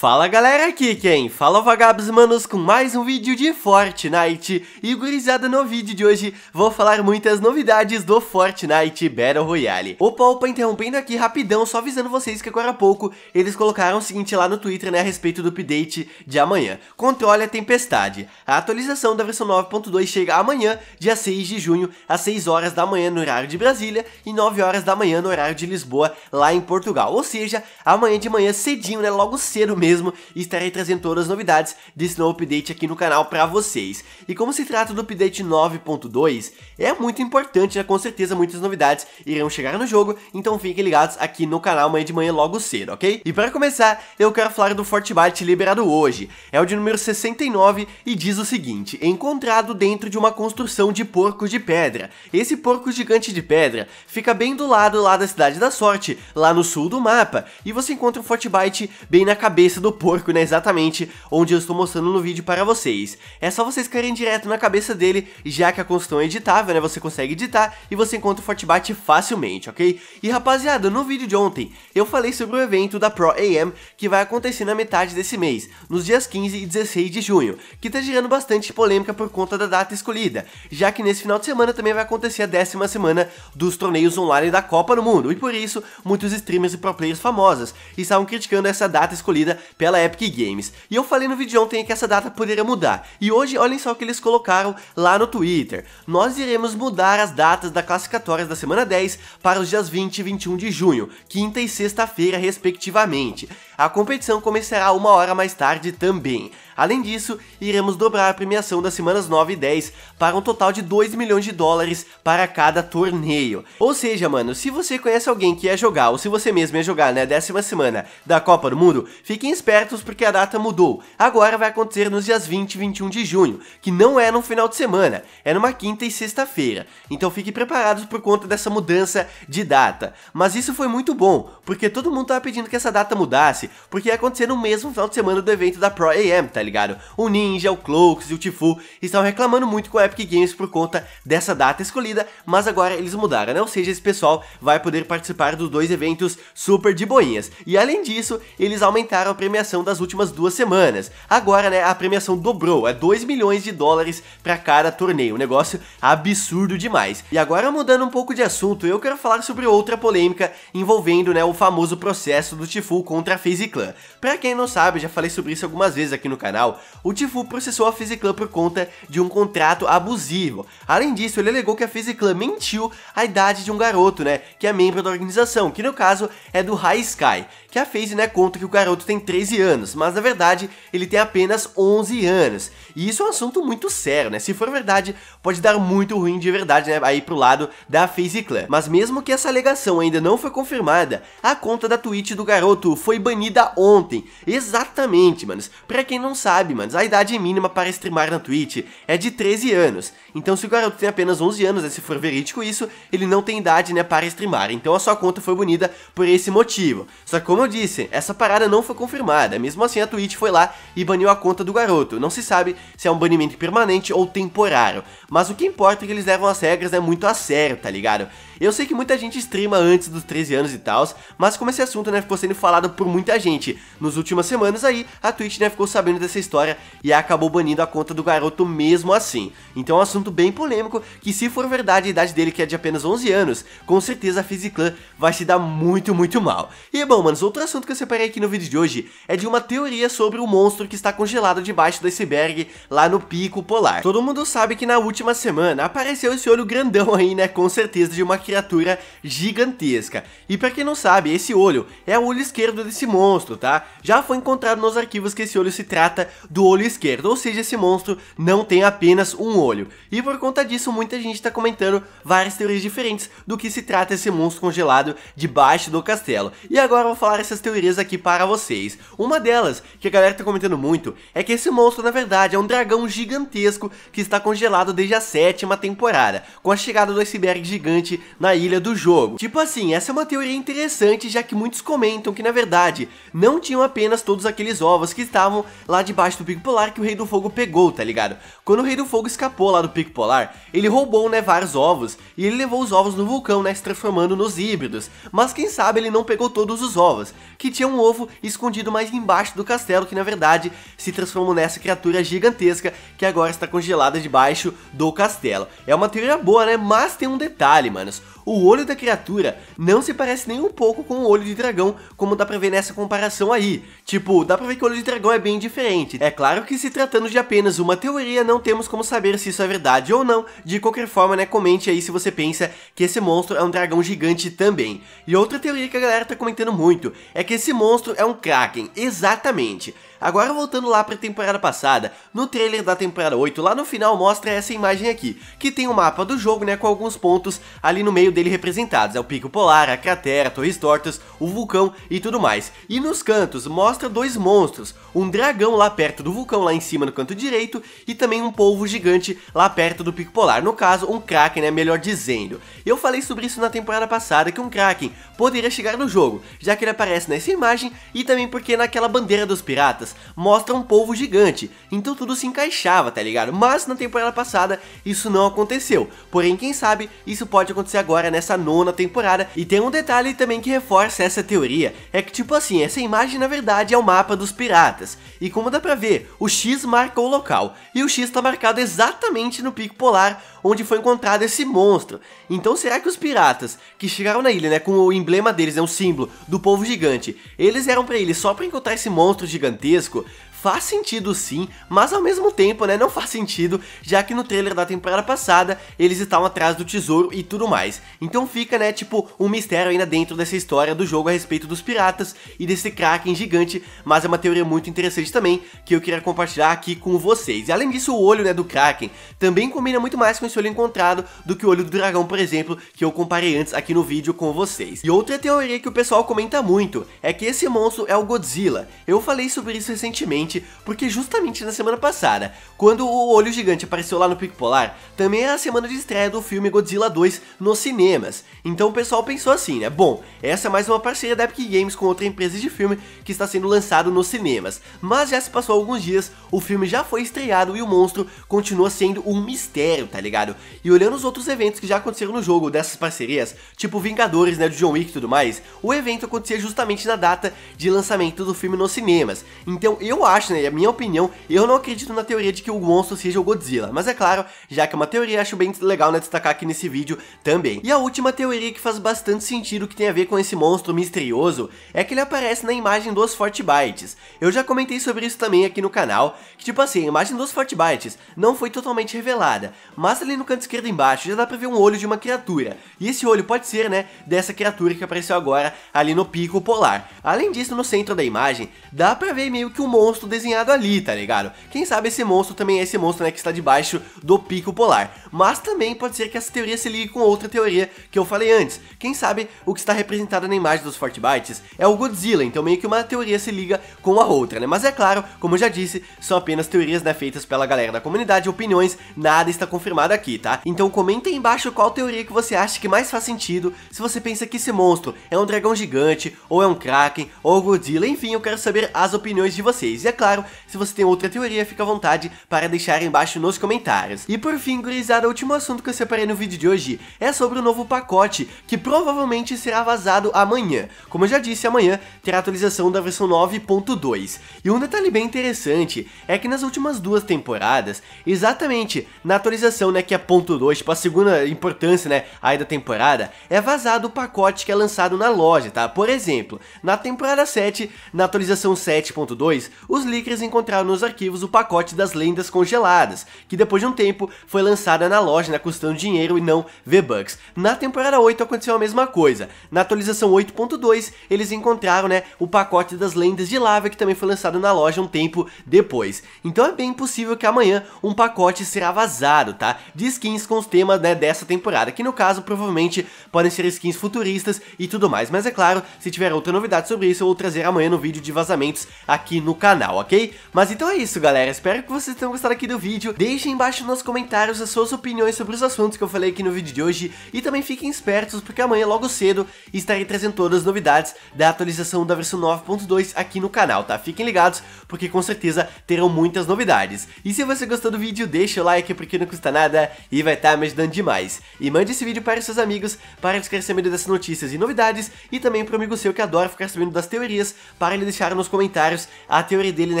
Fala galera aqui quem? Fala vagabos manos com mais um vídeo de Fortnite E gurizada no vídeo de hoje vou falar muitas novidades do Fortnite Battle Royale Opa opa interrompendo aqui rapidão só avisando vocês que agora há pouco Eles colocaram o seguinte lá no Twitter né a respeito do update de amanhã Controle a tempestade A atualização da versão 9.2 chega amanhã dia 6 de junho às 6 horas da manhã no horário de Brasília E 9 horas da manhã no horário de Lisboa lá em Portugal Ou seja, amanhã de manhã cedinho né logo cedo mesmo mesmo e estarei trazendo todas as novidades desse novo update aqui no canal para vocês. E como se trata do update 9.2, é muito importante, né? com certeza muitas novidades irão chegar no jogo, então fiquem ligados aqui no canal amanhã de manhã logo cedo, ok? E para começar, eu quero falar do Fortnite liberado hoje, é o de número 69 e diz o seguinte, encontrado dentro de uma construção de porcos de pedra. Esse porco gigante de pedra fica bem do lado lá da Cidade da Sorte, lá no sul do mapa, e você encontra o Fortnite bem na cabeça cabeça do porco, né, exatamente onde eu estou mostrando no vídeo para vocês. É só vocês caírem direto na cabeça dele, já que a construção é editável, né, você consegue editar e você encontra o Fortbite facilmente, ok? E rapaziada, no vídeo de ontem, eu falei sobre o evento da Pro AM que vai acontecer na metade desse mês, nos dias 15 e 16 de junho, que está gerando bastante polêmica por conta da data escolhida, já que nesse final de semana também vai acontecer a décima semana dos torneios online da Copa no Mundo, e por isso, muitos streamers e pro players famosos estavam criticando essa data escolhida pela Epic Games. E eu falei no vídeo ontem que essa data poderia mudar, e hoje olhem só o que eles colocaram lá no Twitter. Nós iremos mudar as datas da classificatórias da semana 10 para os dias 20 e 21 de junho, quinta e sexta-feira respectivamente. A competição começará uma hora mais tarde também. Além disso, iremos dobrar a premiação das semanas 9 e 10 para um total de 2 milhões de dólares para cada torneio. Ou seja, mano, se você conhece alguém que ia jogar, ou se você mesmo ia jogar na né, décima semana da Copa do Mundo, fiquem espertos porque a data mudou. Agora vai acontecer nos dias 20 e 21 de junho, que não é no final de semana, é numa quinta e sexta-feira. Então fiquem preparados por conta dessa mudança de data. Mas isso foi muito bom, porque todo mundo estava pedindo que essa data mudasse, porque ia acontecer no mesmo final de semana do evento da Pro AM, tá ligado? O Ninja, o Cloaks e o Tifu estão reclamando muito com a Epic Games por conta dessa data escolhida, mas agora eles mudaram, né? Ou seja, esse pessoal vai poder participar dos dois eventos super de boinhas. E além disso, eles aumentaram a premiação das últimas duas semanas. Agora, né, a premiação dobrou, é 2 milhões de dólares para cada torneio, um negócio absurdo demais. E agora mudando um pouco de assunto, eu quero falar sobre outra polêmica envolvendo, né, o famoso processo do Tifu contra a Facebook FiziClan. Pra quem não sabe, já falei sobre isso algumas vezes aqui no canal, o Tifu processou a FiziClan por conta de um contrato abusivo. Além disso, ele alegou que a FiziClan mentiu a idade de um garoto, né, que é membro da organização, que no caso é do High Sky, que a FaZe, né, conta que o garoto tem 13 anos, mas na verdade ele tem apenas 11 anos. E isso é um assunto muito sério, né, se for verdade, pode dar muito ruim de verdade, né, aí pro lado da FaZe Clan. Mas mesmo que essa alegação ainda não foi confirmada, a conta da Twitch do garoto foi banida corrida ontem. Exatamente, manos. Pra quem não sabe, manos, a idade mínima para streamar na Twitch é de 13 anos. Então se o garoto tem apenas 11 anos, né, se for verídico isso, ele não tem idade, né, para streamar. Então a sua conta foi banida por esse motivo. Só que como eu disse, essa parada não foi confirmada. Mesmo assim, a Twitch foi lá e baniu a conta do garoto. Não se sabe se é um banimento permanente ou temporário. Mas o que importa é que eles levam as regras né, muito a sério, tá ligado? Eu sei que muita gente streama antes dos 13 anos e tal, mas como esse assunto né, ficou sendo falado por muita gente. Nos últimas semanas aí, a Twitch né, ficou sabendo dessa história e acabou banindo a conta do garoto mesmo assim. Então é um assunto bem polêmico que se for verdade a idade dele que é de apenas 11 anos, com certeza a Fiziclan vai se dar muito, muito mal. E bom, manos, outro assunto que eu separei aqui no vídeo de hoje é de uma teoria sobre o monstro que está congelado debaixo do iceberg lá no pico polar. Todo mundo sabe que na última semana apareceu esse olho grandão aí, né, com certeza de uma criatura gigantesca. E para quem não sabe, esse olho é o olho esquerdo desse monstro monstro, tá? Já foi encontrado nos arquivos que esse olho se trata do olho esquerdo, ou seja, esse monstro não tem apenas um olho. E por conta disso, muita gente está comentando várias teorias diferentes do que se trata esse monstro congelado debaixo do castelo. E agora eu vou falar essas teorias aqui para vocês. Uma delas, que a galera está comentando muito, é que esse monstro na verdade é um dragão gigantesco que está congelado desde a sétima temporada, com a chegada do iceberg gigante na ilha do jogo. Tipo assim, essa é uma teoria interessante, já que muitos comentam que na verdade não tinham apenas todos aqueles ovos que estavam lá debaixo do Pico Polar que o Rei do Fogo pegou, tá ligado? Quando o Rei do Fogo escapou lá do Pico Polar, ele roubou, né, vários ovos, e ele levou os ovos no vulcão, né, se transformando nos híbridos. Mas quem sabe ele não pegou todos os ovos, que tinha um ovo escondido mais embaixo do castelo, que na verdade se transformou nessa criatura gigantesca que agora está congelada debaixo do castelo. É uma teoria boa, né, mas tem um detalhe, manos. O olho da criatura não se parece nem um pouco com o olho de dragão, como dá pra ver nessa comparação aí. Tipo, dá pra ver que o Olho de Dragão é bem diferente. É claro que se tratando de apenas uma teoria, não temos como saber se isso é verdade ou não. De qualquer forma, né, comente aí se você pensa que esse monstro é um dragão gigante também. E outra teoria que a galera tá comentando muito, é que esse monstro é um Kraken, exatamente. Agora voltando lá pra temporada passada, no trailer da temporada 8, lá no final mostra essa imagem aqui, que tem o um mapa do jogo, né, com alguns pontos ali no meio dele representados, é o Pico Polar, a cratera, torres tortas, o vulcão e tudo mais. E nos cantos mostra dois monstros, um dragão lá perto do vulcão lá em cima no canto direito e também um polvo gigante lá perto do pico polar, no caso um Kraken, né, melhor dizendo. Eu falei sobre isso na temporada passada que um Kraken poderia chegar no jogo, já que ele aparece nessa imagem e também porque naquela bandeira dos piratas mostra um polvo gigante, então tudo se encaixava, tá ligado? Mas na temporada passada isso não aconteceu, porém quem sabe isso pode acontecer agora nessa nona temporada e tem um detalhe também que reforça essa teoria, é que tipo assim, enfim, essa imagem na verdade é o mapa dos piratas, e como dá pra ver, o X marca o local, e o X está marcado exatamente no pico polar onde foi encontrado esse monstro. Então será que os piratas que chegaram na ilha, né, com o emblema deles, é né, um símbolo do povo gigante, eles eram pra ele só pra encontrar esse monstro gigantesco? faz sentido sim, mas ao mesmo tempo, né, não faz sentido, já que no trailer da temporada passada eles estavam atrás do tesouro e tudo mais. Então fica, né, tipo, um mistério ainda dentro dessa história do jogo a respeito dos piratas e desse Kraken gigante, mas é uma teoria muito interessante também que eu queria compartilhar aqui com vocês. E além disso, o olho, né, do Kraken também combina muito mais com esse olho encontrado do que o olho do dragão, por exemplo, que eu comparei antes aqui no vídeo com vocês. E outra teoria que o pessoal comenta muito é que esse monstro é o Godzilla. Eu falei sobre isso recentemente porque justamente na semana passada, quando o Olho Gigante apareceu lá no Pico Polar, também é a semana de estreia do filme Godzilla 2 nos cinemas. Então o pessoal pensou assim, né? Bom, essa é mais uma parceria da Epic Games com outra empresa de filme que está sendo lançado nos cinemas. Mas já se passou alguns dias, o filme já foi estreado e o monstro continua sendo um mistério, tá ligado? E olhando os outros eventos que já aconteceram no jogo dessas parcerias, tipo Vingadores, né, do John Wick e tudo mais, o evento acontecia justamente na data de lançamento do filme nos cinemas. Então eu acho acho, né, é a minha opinião, eu não acredito na teoria de que o monstro seja o Godzilla, mas é claro, já que é uma teoria, acho bem legal né, destacar aqui nesse vídeo também. E a última teoria que faz bastante sentido que tem a ver com esse monstro misterioso é que ele aparece na imagem dos Fortbytes Eu já comentei sobre isso também aqui no canal, que tipo assim, a imagem dos Fortbytes não foi totalmente revelada, mas ali no canto esquerdo embaixo já dá pra ver um olho de uma criatura, e esse olho pode ser, né, dessa criatura que apareceu agora ali no pico polar. Além disso, no centro da imagem, dá pra ver meio que o um monstro monstro desenhado ali, tá ligado? Quem sabe esse monstro também é esse monstro, né, que está debaixo do pico polar. Mas também pode ser que essa teoria se ligue com outra teoria que eu falei antes. Quem sabe o que está representado na imagem dos Fortbytes é o Godzilla, então meio que uma teoria se liga com a outra, né? Mas é claro, como eu já disse, são apenas teorias, né, feitas pela galera da comunidade, opiniões, nada está confirmado aqui, tá? Então comenta aí embaixo qual teoria que você acha que mais faz sentido, se você pensa que esse monstro é um dragão gigante, ou é um Kraken, ou Godzilla, enfim, eu quero saber as opiniões de vocês. E é claro, se você tem outra teoria, fica à vontade para deixar embaixo nos comentários. E por fim, gurizada, o último assunto que eu separei no vídeo de hoje é sobre o novo pacote, que provavelmente será vazado amanhã. Como eu já disse, amanhã terá atualização da versão 9.2. E um detalhe bem interessante é que nas últimas duas temporadas, exatamente na atualização, né, que é ponto 2, tipo a segunda importância, né, aí da temporada, é vazado o pacote que é lançado na loja, tá? Por exemplo, na temporada 7, na atualização 7.2, os leakers encontraram nos arquivos o pacote das lendas congeladas, que depois de um tempo foi lançada na loja, né, custando dinheiro e não V-Bucks. Na temporada 8 aconteceu a mesma coisa. Na atualização 8.2, eles encontraram né, o pacote das lendas de lava, que também foi lançado na loja um tempo depois. Então é bem possível que amanhã um pacote será vazado, tá? De skins com os temas né, dessa temporada, que no caso provavelmente podem ser skins futuristas e tudo mais. Mas é claro, se tiver outra novidade sobre isso, eu vou trazer amanhã no vídeo de vazamentos aqui no canal ok? Mas então é isso, galera. Espero que vocês tenham gostado aqui do vídeo. Deixem embaixo nos comentários as suas opiniões sobre os assuntos que eu falei aqui no vídeo de hoje. E também fiquem espertos, porque amanhã, logo cedo, estarei trazendo todas as novidades da atualização da versão 9.2 aqui no canal, tá? Fiquem ligados, porque com certeza terão muitas novidades. E se você gostou do vídeo, deixa o like, porque não custa nada e vai estar tá me ajudando demais. E mande esse vídeo para seus amigos, para eles saber dessas notícias e novidades, e também para o amigo seu que adora ficar sabendo das teorias, para ele deixar nos comentários a teoria dele é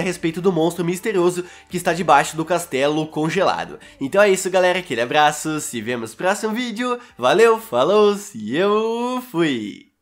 a respeito do monstro misterioso que está debaixo do castelo congelado. Então é isso galera, aquele abraço, se vemos no próximo vídeo, valeu, falou e eu fui!